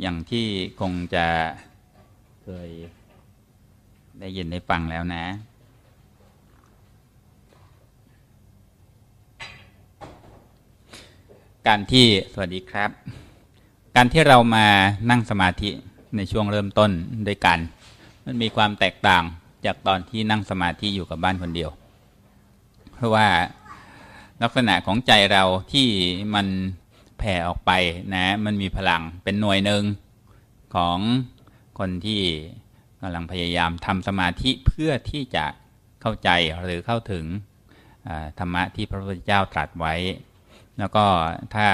อย่างที่คงจะเคยได้ยินได้ฟังแล้วนะ การที่สวัสดีครับ การที่เรามานั่งสมาธิในช่วงเริ่มต้นด้วยกันมันมีความแตกต่างจากตอนที่นั่งสมาธิอยู่กับบ้านคนเดียว เพราะว่าลักษณะของใจเราที่มันแผ่ออกไปนะมันมีพลังเป็นหน่วยหนึ่งของคนที่กำลังพยายามทำสมาธิเพื่อที่จะเข้าใจหรือเข้าถึงธรรมะที่พระพุทธเจ้าตรัสไว้ แล้วก็ถ้า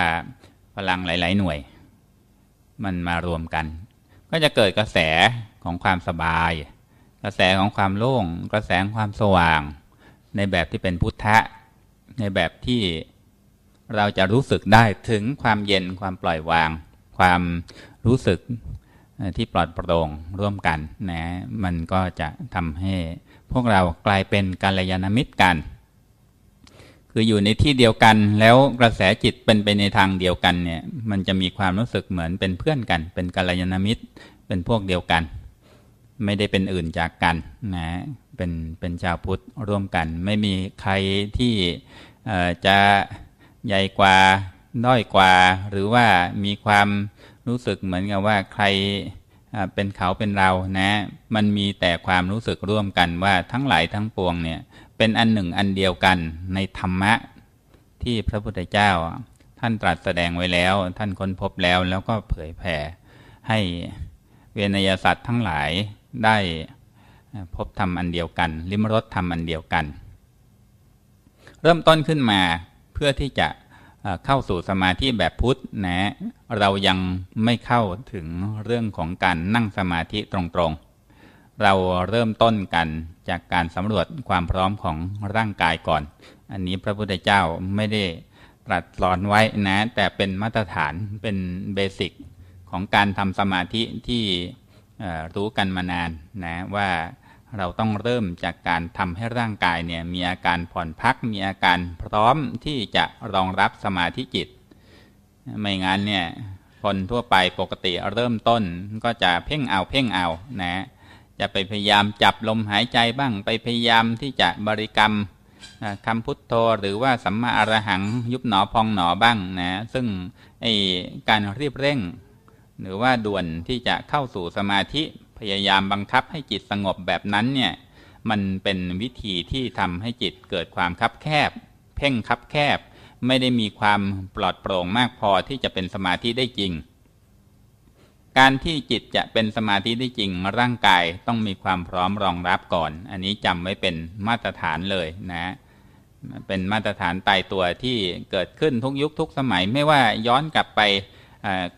พลังหลาย ๆ หน่วยมันมารวมกัน ก็จะเกิดกระแสของความสบาย กระแสของความโล่ง กระแสของความสว่าง ในแบบที่เป็นพุทธะในแบบที่เราจะรู้สึกได้ถึงความเย็นความปล่อยวาง ความรู้สึกที่ปลอดโปร่งร่วมกันนะมันก็จะทำให้พวกเรากลายเป็นกัลยาณมิตรกัน คืออยู่ในที่เดียวกันแล้วกระแสจิตเป็นไปในทางเดียวกันเนี่ยมันจะมีความรู้สึกเหมือนเป็นเพื่อนกัน เป็นกัลยาณมิตรเป็นพวกเดียวกัน ไม่ได้เป็นอื่นจากกันนะเป็น เป็นชาวพุทธร่วมกัน ไม่มีใครที่จะใหญ่กว่าด้อยกว่าหรือว่ามีความรู้สึกเหมือนกับว่าใครเป็นเขาเป็นเรานะมันมีแต่ความรู้สึกร่วมกันว่าทั้งหลายทั้งปวงเนี่ยเป็นอันหนึ่งอันเดียวกันในธรรมะที่พระพุทธเจ้าท่านตรัสแสดงไว้แล้ว ท่านค้นพบแล้วแล้วก็เผยแผ่ให้เวนยสัตว์ทั้งหลายได้พบธรรม อันเดียวกันลิมรสธรรมอันเดียวกัน เริ่มต้นขึ้นมาเพื่อที่จะเข้าสู่สมาธิแบบพุทธนะ เรายังไม่เข้าถึงเรื่องของการนั่งสมาธิตรงๆ เราเริ่มต้นกันจากการสำรวจความพร้อมของร่างกายก่อน อันนี้พระพุทธเจ้าไม่ได้ตรัสสอนไว้นะ แต่เป็นมาตรฐานเป็นเบสิกของการทำสมาธิที่รู้กันมานานนะว่าเราต้องเริ่มจากการทำให้ร่างกายเนี่ยมีอาการผ่อนพักมีอาการพร้อมที่จะรองรับสมาธิจิตไม่งั้นเนี่ยคนทั่วไปปกติเริ่มต้นก็จะเพ่งเอาเพ่งเอานะจะไปพยายามจับลมหายใจบ้างไปพยายามที่จะบริกรรมคำพุทโธหรือว่าสัมมาอรหังยุบหนอพองหนอบ้างนะซึ่งไอการรีบเร่ง หรือว่าด่วนที่จะเข้าสู่สมาธิพยายามบังคับให้จิตสงบแบบนั้น เนี่ย มันเป็นวิธีที่ทำให้จิตเกิดความคับแคบ เพ่งคับแคบไม่ได้มีความปลอดโปร่งมากพอที่จะเป็นสมาธิได้จริง การที่จิตจะเป็นสมาธิได้จริงร่างกายต้องมีความพร้อมรองรับก่อน อันนี้จำไว้เป็นมาตรฐานเลยนะ เป็นมาตรฐานตายตัวที่เกิดขึ้นทุกยุคทุกสมัยไม่ว่าย้อนกลับไป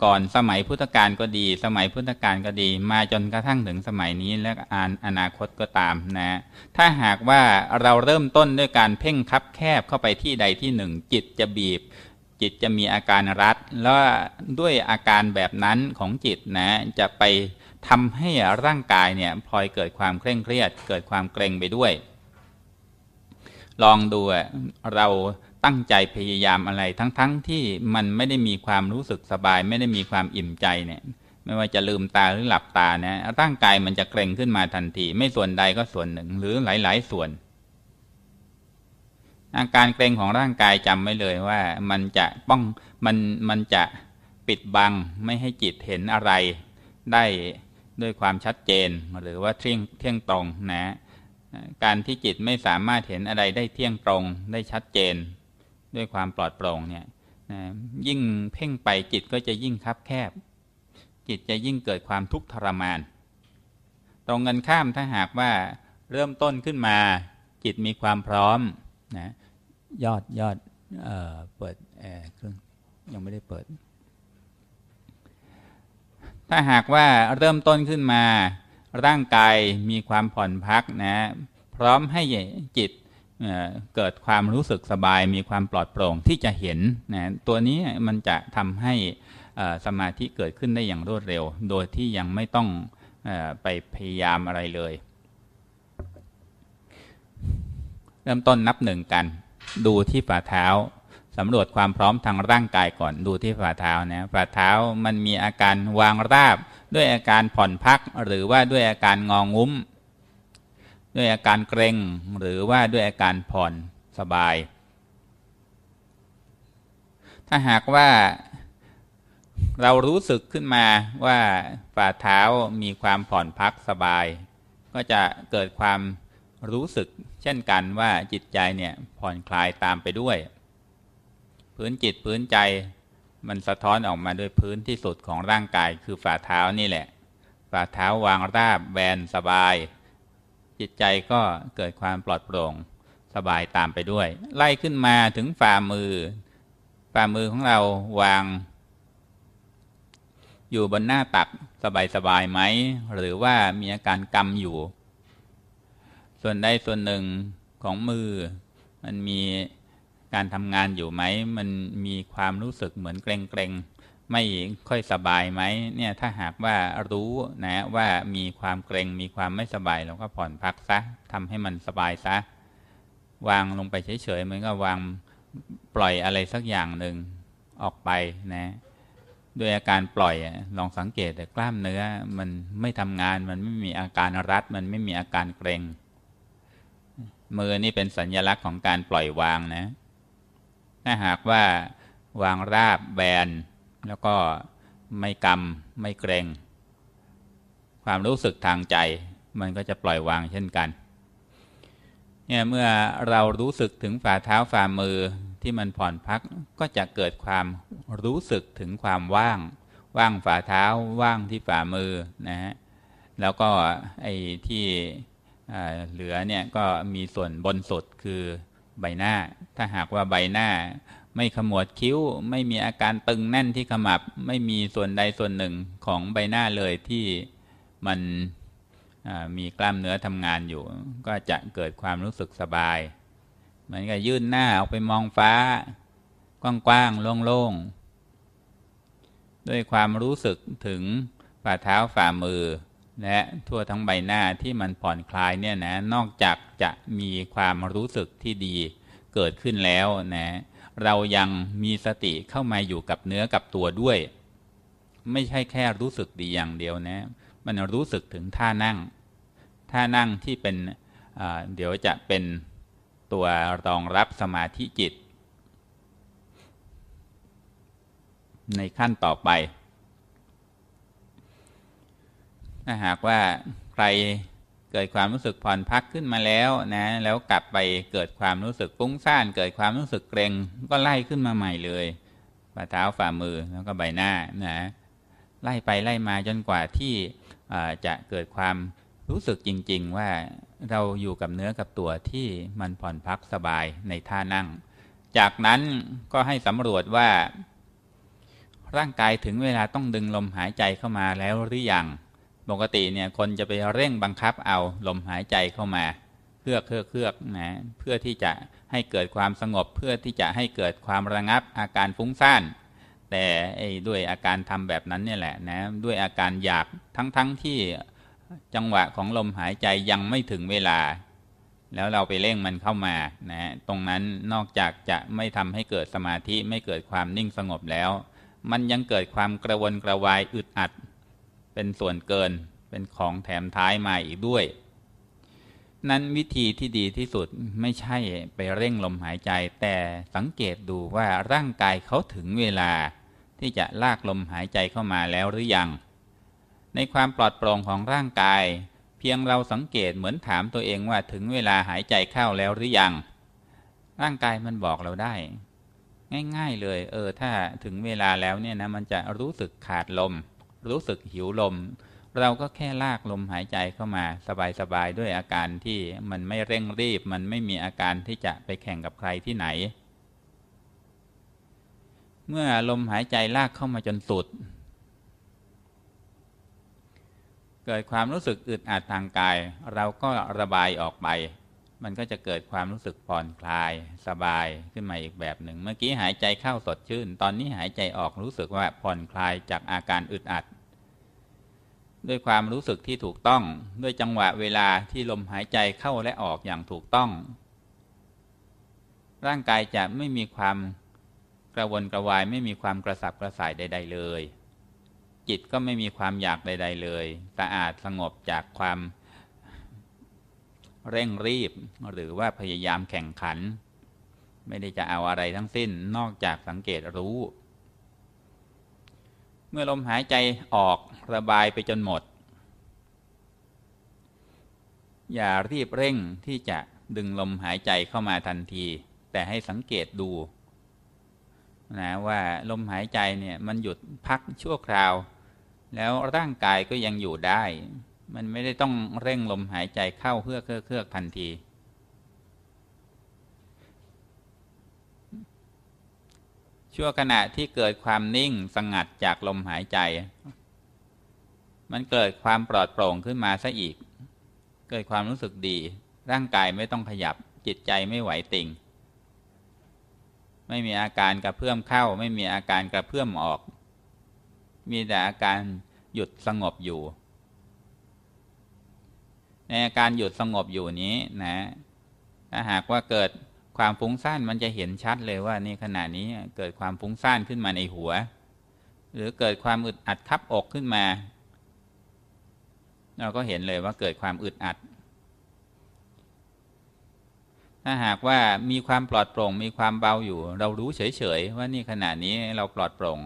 ก่อนสมัยพุทธกาลก็ดี สมัยพุทธกาลก็ดี มาจนกระทั่งถึงสมัยนี้และออนาคตก็ตามนะ ถ้าหากว่าเราเริ่มต้นด้วยการเพ่งคับแคบเข้าไปที่ใดที่หนึ่ง จิตจะบีบ จิตจะมีอาการรัดแล้วด้วยอาการแบบนั้นของจิตนะจะไปทำให้ร่างกายเนี่ยพลอยเกิดความเคร่งเครียด เกิดความเกรงไปด้วย ลองดูเราตั้งใจพยายามอะไรทั้งๆทที่มันไม่ได้มีความรู้สึกสบายไม่ได้มีความอิ่มใจเนี่ยไม่ว่าจะลืมตาหรือหลับตานะร่างกายมันจะเกร็งขึ้นมาทันที ไม่ส่วนใดก็ส่วนหนึ่งหรือหลายๆ ส่วนอาการเกร็งของร่างกายจำไว้เลยว่ามันจะป้องมันมันจะปิดบังไม่ให้จิตเห็นอะไร ได้ด้วยความชัดเจนหรือว่าเที่ยงเที่ยงตรงนะการที่จิตไม่สามารถเห็นอะไรได้เที่ยงตรง ได้ชัดเจนด้วยความปลอดโปร่งเนี่ยนะยิ่งเพ่งไปจิตก็จะยิ่งคับแคบ จิตจะยิ่งเกิดความทุกข์ทรมาน ตรงกันข้ามถ้าหากว่าเริ่มต้นขึ้นมา จิตมีความพร้อมนะยอดยอดเออเปิดแอร์เครื่องยังไม่ได้เปิด ถ้าหากว่าเริ่มต้นขึ้นมา ร่างกายมีความผ่อนพัก นะ พร้อมให้จิตเกิดความรู้สึกสบายมีความปลอดโปร่งที่จะเห็นนะตัวนี้มันจะทำให้สมาธิเกิดขึ้นได้อย่างรวดเร็ว โดยที่ยังไม่ต้องไปพยายามอะไรเลย เริ่มต้นนับหนึ่งกัน ดูที่ฝ่าเท้าสำรวจความพร้อมทางร่างกายก่อนดูที่ฝ่าเท้านะฝ่าเท้ามันมีอาการวางราบ ด้วยอาการผ่อนพักหรือว่าด้วยอาการงองุ้มด้วยอาการเกรงหรือว่าด้วยอาการผ่อนสบาย ถ้าหากว่าเรารู้สึกขึ้นมาว่า ฝ่าเท้ามีความผ่อนพักสบาย ก็จะเกิดความรู้สึกเช่นกันว่าจิตใจ เนี่ย ผ่อนคลายตามไปด้วย พื้นจิตพื้นใจ มันสะท้อนออกมาด้วยพื้นที่สุดของร่างกาย คือฝ่าเท้านี่แหละฝ่าเท้าวางราบแบนสบายจิตใจก็เกิดความปลอดโปร่งสบายตามไปด้วย ไล่ขึ้นมาถึงฝ่ามือ ฝ่ามือของเราวาง อยู่บนหน้าตัก สบายสบายไหมหรือว่ามีอาการกำอยู่ ส่วนใดส่วนหนึ่งของมือมันมีการทำงานอยู่ไหมมันมีความรู้สึกเหมือนเกรงเกรงไม่ค่อยสบายไหมเนี่ยถ้าหากว่ารู้นะว่ามีความเกรงมีความไม่สบาย เราก็ผ่อนพักซะทำให้มันสบายซะ วางลงไปเฉยๆเหมือนกับวางปล่อยอะไรสักอย่างหนึ่งออกไปนะด้วยอาการปล่อยลองสังเกตแต่กล้ามเนื้อมันไม่ทำงานมันไม่มีอาการรัดมันไม่มีอาการเกรงมือนี่เป็นสัญญลักษณ์ของการปล่อยวางนะ ถ้าหากว่าวางราบแบนแล้วก็ไม่กำไม่เกรงความรู้สึกทางใจมันก็จะปล่อยวางเช่นกันเนี่ยเมื่อเรารู้สึกถึงฝ่าเท้าฝ่ามือที่มันผ่อนพักก็จะเกิดความรู้สึกถึงความว่าง ว่างฝ่าเท้าว่างที่ฝ่ามือนะฮะแล้วก็ไอ้ที่เหลือเนี่ย ก็มีส่วนบนสุดคือใบหน้าถ้าหากว่าใบหน้าไม่ขมวดคิ้วไม่มีอาการตึงแน่นที่ขมับไม่มีส่วนใดส่วนหนึ่งของใบหน้าเลยที่มันมีกล้ามเนื้อทำงานอยู่ ก็จะเกิดความรู้สึกสบายเหมือนกับยื่นหน้าออกไปมองฟ้า กว้างๆโล่งๆ ด้วยความรู้สึกถึงฝ่าเท้าฝ่ามือ และทั่วทั้งใบหน้าที่มันผ่อนคลายเนี่ยนะ นอกจากจะมีความรู้สึกที่ดีเกิดขึ้นแล้วนะเรายังมีสติเข้ามาอยู่กับเนื้อกับตัวด้วย ไม่ใช่แค่รู้สึกดีอย่างเดียวนะ มันรู้สึกถึงท่านั่ง ท่านั่งที่เป็นเดี๋ยวจะเป็นตัวรองรับสมาธิจิต ในขั้นต่อไป ถ้าหากว่าใครเกิดความรู้สึกผ่อนพักขึ้นมาแล้วนะ แล้วกลับไปเกิดความรู้สึกฟุ้งซ่าน เกิดความรู้สึกเกรงก็ไล่ขึ้นมาใหม่เลยฝ่าเท้าฝ่ามือแล้วก็ใบหน้านะไล่ไปไล่มาจนกว่าที่จะเกิดความรู้สึกจริงๆ ว่าเราอยู่กับเนื้อกับตัวที่มันผ่อนพักสบายในท่านั่ง จากนั้นก็ให้สำรวจว่า ร่างกายถึงเวลาต้องดึงลมหายใจเข้ามาแล้วหรือยังปกติเนี่ยคนจะไปเร่งบังคับเอาลมหายใจเข้ามาเพื่อเคืือเพื่อนะเพื่อที่จะให้เกิดความสงบ เพื่อที่จะให้เกิดความระงับอาการฟุ้งซ่านแต่ด้วยอาการทำแบบนั้นเนี่ยแหละนะด้วยอาการอยากทั้งๆทที่จังหวะของลมหายใจยังไม่ถึงเวลา แล้วเราไปเร่งมันเข้ามานะตรงนั้นนอกจากจะไม่ทำให้เกิดสมาธิไม่เกิดความนิ่งสงบแล้ว มันยังเกิดความกระวนกระวายอึดอัดเป็นส่วนเกิน เป็นของแถมท้ายมาอีกด้วย นั้น วิธีที่ดีที่สุดไม่ใช่ไปเร่งลมหายใจ แต่สังเกตดูว่าร่างกายเขาถึงเวลาที่จะลากลมหายใจเข้ามาแล้วหรือยัง ในความปลอดโปร่งของร่างกาย เพียงเราสังเกตเหมือนถามตัวเองว่าถึงเวลาหายใจเข้าแล้วหรือยัง ร่างกายมันบอกเราได้ ง่าย ๆเลยเออถ้าถึงเวลาแล้วเนี่ยนะมันจะรู้สึกขาดลมรู้สึกหิวลม เราก็แค่ลากลมหายใจเข้ามาสบาย ๆ ด้วยอาการที่มันไม่เร่งรีบ มันไม่มีอาการที่จะไปแข่งกับใครที่ไหน เมื่อลมหายใจลากเข้ามาจนสุด เกิดความรู้สึกอึดอัดทางกาย เราก็ระบายออกไป มันก็จะเกิดความรู้สึกผ่อนคลายสบายขึ้นมาอีกแบบหนึ่งเมื่อกี้หายใจเข้าสดชื่น ตอนนี้หายใจออกรู้สึกว่าผ่อนคลายจากอาการอึดอัดด้วยความรู้สึกที่ถูกต้อง ด้วยจังหวะเวลาที่ลมหายใจเข้าและออกอย่างถูกต้อง ร่างกายจะไม่มีความกระวนกระวายไม่มีความกระสับกระส่ายใดๆเลย จิตก็ไม่มีความอยากใดๆเลยสะอาดสงบจากความ เร่งรีบ หรือว่าพยายามแข่งขัน ไม่ได้จะเอาอะไรทั้งสิ้นนอกจากสังเกตรู้เมื่อลมหายใจออกระบายไปจนหมด อย่ารีบเร่งที่จะดึงลมหายใจเข้ามาทันที แต่ให้สังเกตดูนะว่าลมหายใจเนี่ยมันหยุดพักชั่วคราว แล้วร่างกายก็ยังอยู่ได้ มันไม่ได้ต้องเร่งลมหายใจเข้าเพื่อเคลื่อเคลือทันทีชั่วขณะที่เกิดความนิ่งสงัดจากลมหายใจ มันเกิดความปลอดโปร่งขึ้นมาซะอีกเกิดความรู้สึกดีร่างกายไม่ต้องขยับจิตใจไม่ไหวติงไม่มีอาการกระเพื่อมเข้า ไม่มีอาการกระเพื่อมออก มีแต่อาการหยุดสงบอยู่ ในอาการหยุดสงบอยู่นี้นะถ้าหากว่าเกิดความฟุ้งซ่านมันจะเห็นชัดเลยว่านี่ขณะนี้เกิดความฟุ้งซ่านขึ้นมาในหัว หรือเกิดความอึดอัดทับอกขึ้นมา เราก็เห็นเลยว่าเกิดความอึดอัด ถ้าหากว่ามีความปลอดโปร่งมีความเบาอยู่ เรารู้เฉย ๆ ว่านี่ขณะนี้เราปลอดโปร่ง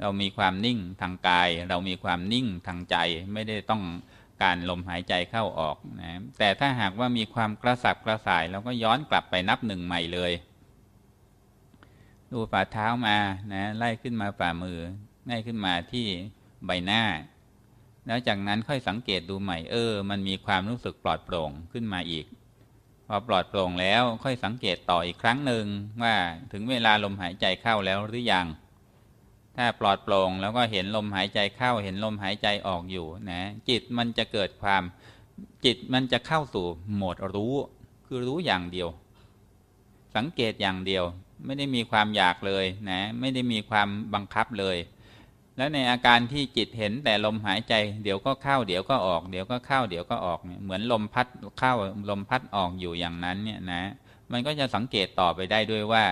เรามีความนิ่งทางกาย เรามีความนิ่งทางใจไม่ได้ต้องการลมหายใจเข้าออกนะ แต่ถ้าหากว่ามีความกระสับกระส่ายเราก็ย้อนกลับไปนับหนึ่งใหม่เลย ดูฝ่าเท้ามานะไล่ขึ้นมาฝ่ามือ ไล่ขึ้นมาที่ใบหน้า แล้วจากนั้นค่อยสังเกตดูใหม่เออ มันมีความรู้สึกปลอดโปร่งขึ้นมาอีก พอปลอดโปร่งแล้วค่อยสังเกตต่ออีกครั้งหนึ่งว่าถึงเวลาลมหายใจเข้าแล้วหรือยังถ้าปลอดโปร่งแล้วก็เห็นลมหายใจเข้าเห็นลมหายใจออกอยู่นะ จิตมันจะเกิดความ จิตมันจะเข้าสู่โหมดรู้ คือรู้อย่างเดียว สังเกตอย่างเดียว ไม่ได้มีความอยากเลยนะ ไม่ได้มีความบังคับเลย แล้วในอาการที่จิตเห็นแต่ลมหายใจเดี๋ยวก็เข้าเดี๋ยวก็ออกเดี๋ยวก็เข้าเดี๋ยวก็ออก เหมือนลมพัดเข้าลมพัดออกอยู่อย่างนั้น เนี่ยนะ มันก็จะสังเกตต่อไปได้ด้วยว่า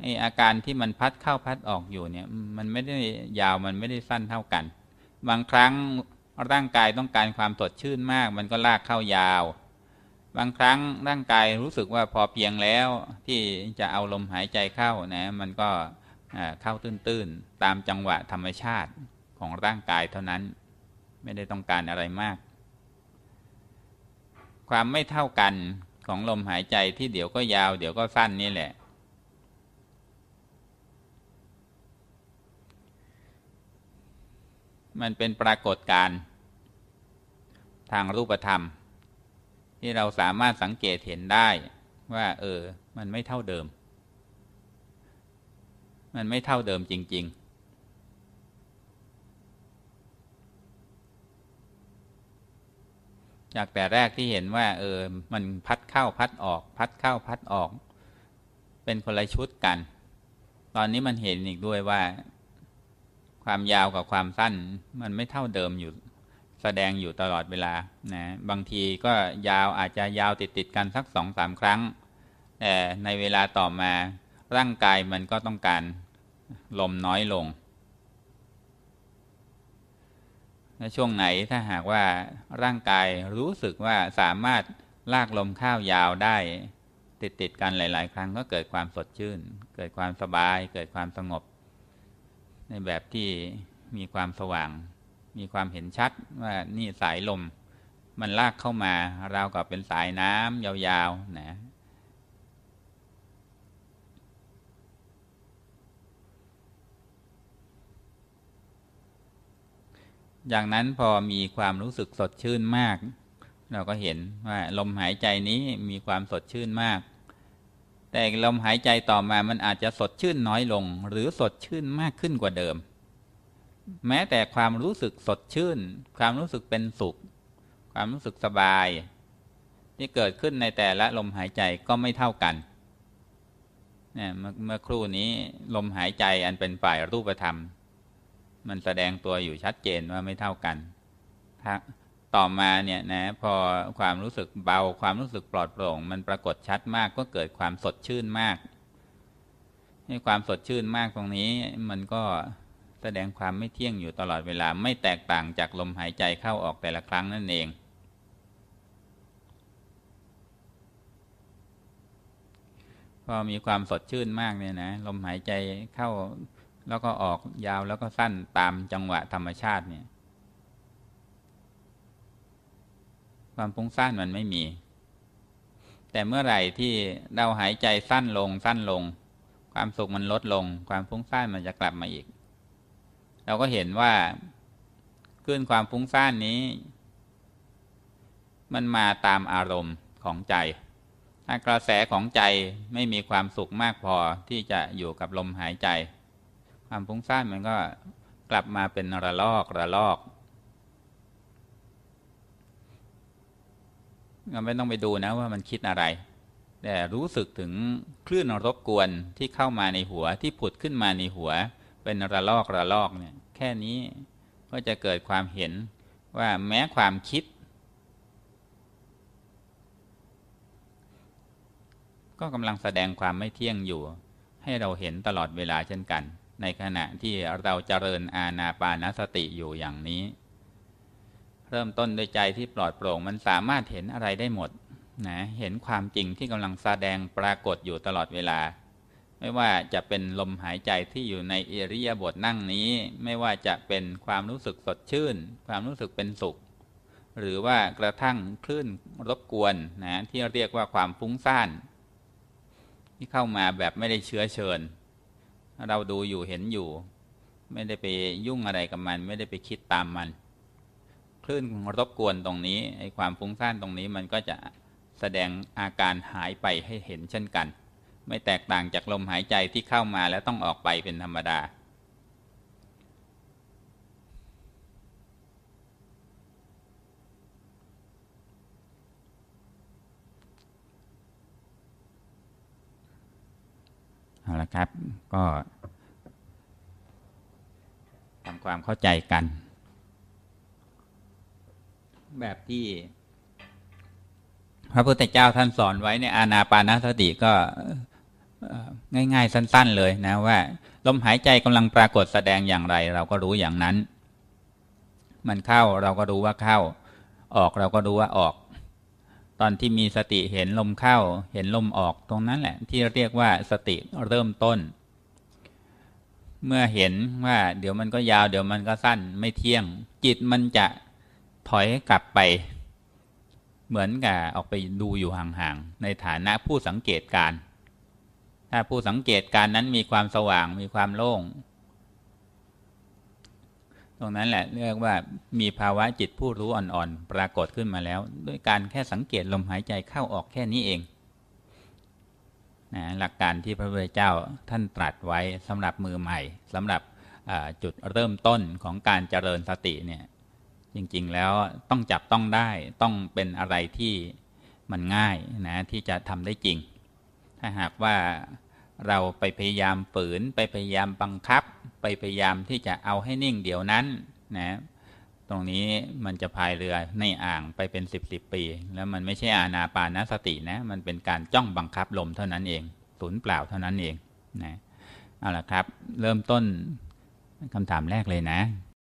ไออาการที่มันพัดเข้าพัดออกอยู่เนี่ยมันไม่ได้ยาวมันไม่ได้สั้นเท่ากัน บางครั้งร่างกายต้องการความสดชื่นมาก มันก็ลากเข้ายาว บางครั้งร่างกายรู้สึกว่าพอเพียงแล้วที่จะเอาลมหายใจเข้านะมันก็เข้าตื้นๆตามจังหวะธรรมชาติของร่างกายเท่านั้นไม่ได้ต้องการอะไรมาก ความไม่เท่ากันของลมหายใจที่เดี๋ยวก็ยาวเดี๋ยวก็สั้นนี่แหละมันเป็นปรากฏการณ์ทางรูปธรรม ที่เราสามารถสังเกตเห็นได้ว่าเออ มันไม่เท่าเดิม มันไม่เท่าเดิมจริง ๆ จากแต่แรกที่เห็นว่าเออ มันพัดเข้าพัดออก พัดเข้าพัดออก เป็นคนละชุดกัน ตอนนี้มันเห็นอีกด้วยว่าความยาวกับความสั้นมันไม่เท่าเดิมอยู่แสดงอยู่ตลอดเวลานะบางทีก็ยาวอาจจะยาวติดติดกันสักสองสามครั้งแต่ในเวลาต่อมา ร่างกายมันก็ต้องการลมน้อยลงและช่วงไหนถ้าหากว่าร่างกายรู้สึกว่าสามารถลากลมข้าวยาวได้ติดติดกันหลาย ๆ ครั้ง ก็เกิดความสดชื่น เกิดความสบาย เกิดความสงบในแบบที่มีความสว่าง มีความเห็นชัดว่านี่สายลมมันลากเข้ามาราวกับเป็นสายน้ำยาวๆนะอย่างนั้นพอมีความรู้สึกสดชื่นมาก เราก็เห็นว่า ลมหายใจนี้มีความสดชื่นมากแต่ลมหายใจต่อมามันอาจจะสดชื่นน้อยลง หรือสดชื่นมากขึ้นกว่าเดิม แม้แต่ความรู้สึกสดชื่น ความรู้สึกเป็นสุข ความรู้สึกสบาย ที่เกิดขึ้นในแต่ละลมหายใจก็ไม่เท่ากันเนี่ยเมื่อครู่นี้ลมหายใจอันเป็นฝ่ายรูปธรรม มันแสดงตัวอยู่ชัดเจนว่าไม่เท่ากันต่อมาเนี่ยนะพอความรู้สึกเบาความรู้สึกปลอดโปร่ง มันปรากฏชัดมากก็เกิดความสดชื่นมากให้ความสดชื่นมากตรงนี้มันก็แสดงความไม่เที่ยงอยู่ตลอดเวลาไม่แตกต่างจากลมหายใจเข้าออก แต่ละครั้งนั่นเอง พอมีความสดชื่นมากเนี่ยนะลมหายใจเข้าแล้วก็ออกยาวแล้วก็สั้นตามจังหวะธรรมชาติเนี่ยความฟุ้งซ่านมันไม่มี แต่เมื่อไหร่ที่เราหายใจสั้นลงสั้นลง ความสุขมันลดลง ความฟุ้งซ่านมันจะกลับมาอีก เราก็เห็นว่าคลื่นความฟุ้งซ่านนี้ มันมาตามอารมณ์ของใจ ถ้ากระแสของใจไม่มีความสุขมากพอที่จะอยู่กับลมหายใจ ความฟุ้งซ่านมันก็กลับมาเป็นระลอกระลอกไม่ต้องไปดูนะว่ามันคิดอะไร แต่รู้สึกถึงคลื่นรบกวนที่เข้ามาในหัวที่ผุดขึ้นมาในหัว เป็นระลอกระลอกเนี่ยแค่นี้ก็จะเกิดความเห็นว่าแม้ความคิด ก็กำลังแสดงความไม่เที่ยงอยู่ ให้เราเห็นตลอดเวลาเช่นกัน ในขณะที่เราเจริญอาณาปานสติอยู่อย่างนี้เริ่มต้นโดยใจที่ปลอดโปร่งมันสามารถเห็นอะไรได้หมดนะเห็นความจริงที่กำลังแสดงปรากฏอยู่ตลอดเวลา ไม่ว่าจะเป็นลมหายใจที่อยู่ในเอริยาบทนั่งนี้ ไม่ว่าจะเป็นความรู้สึกสดชื่น ความรู้สึกเป็นสุข หรือว่ากระทั่งคลื่นรบกวนนะที่เรียกว่าความฟุ้งซ่านที่เข้ามาแบบไม่ได้เชื้อเชิญ เราดูอยู่เห็นอยู่ ไม่ได้ไปยุ่งอะไรกับมัน ไม่ได้ไปคิดตามมันคลื่นรบกวนตรงนี้ไอความฟุ้งซ่านตรงนี้มันก็จะแสดงอาการหายไปให้เห็นเช่นกัน ไม่แตกต่างจากลมหายใจที่เข้ามาแล้วต้องออกไปเป็นธรรมดาเอาละครับก็ทำความเข้าใจกันแบบที่ พระพุทธเจ้าท่านสอนไว้ในอานาปานสติก็ง่าย ๆสั้น ๆ เลยนะว่า ลมหายใจกำลังปรากฏแสดงอย่างไร เราก็รู้อย่างนั้น มันเข้าเราก็รู้ว่าเข้า ออกเราก็รู้ว่าออก ตอนที่มีสติเห็นลมเข้า เห็น ลม ออกตรงนั้นแหละ ที่เรียกว่าสติเริ่มต้น เมื่อเห็นว่า เดี๋ยวมันก็ยาว เดี๋ยวมันก็สั้น ไม่เที่ยง จิตมันจะถอยกลับไปเหมือนกับออกไปดูอยู่ห่าง ๆ ในฐานะผู้สังเกตการ ถ้าผู้สังเกตการนั้นมีความสว่างมีความโล่ง ตรงนั้นแหละเรียกว่ามีภาวะจิตผู้รู้อ่อนๆ ปรากฏขึ้นมาแล้ว ด้วย การแค่สังเกต ลมหายใจเข้าออกแค่นี้เองนะหลักการที่พระพุทธเจ้าท่านตรัสไว้สำหรับมือใหม่สำหรับจุดเริ่มต้นของการเจริญสติเนี่ยจริงๆแล้วต้องจับต้องได้ต้องเป็นอะไรที่มันง่ายนะที่จะทำได้จริง ถ้าหากว่าเราไปพยายามฝืนไปพยายามบังคับ ไปพยายามที่จะเอาให้นิ่งเดี๋ยวนั้นนะตรงนี้มันจะพายเรือในอ่างไปเป็นสิบสิบปี แล้วมันไม่ใช่อานาปานสตินะ มันเป็นการจ้องบังคับลมเท่านั้นเองสูนเปล่าเท่านั้นเองนะเอาละครับเริ่มต้นคำถามแรกเลยนะ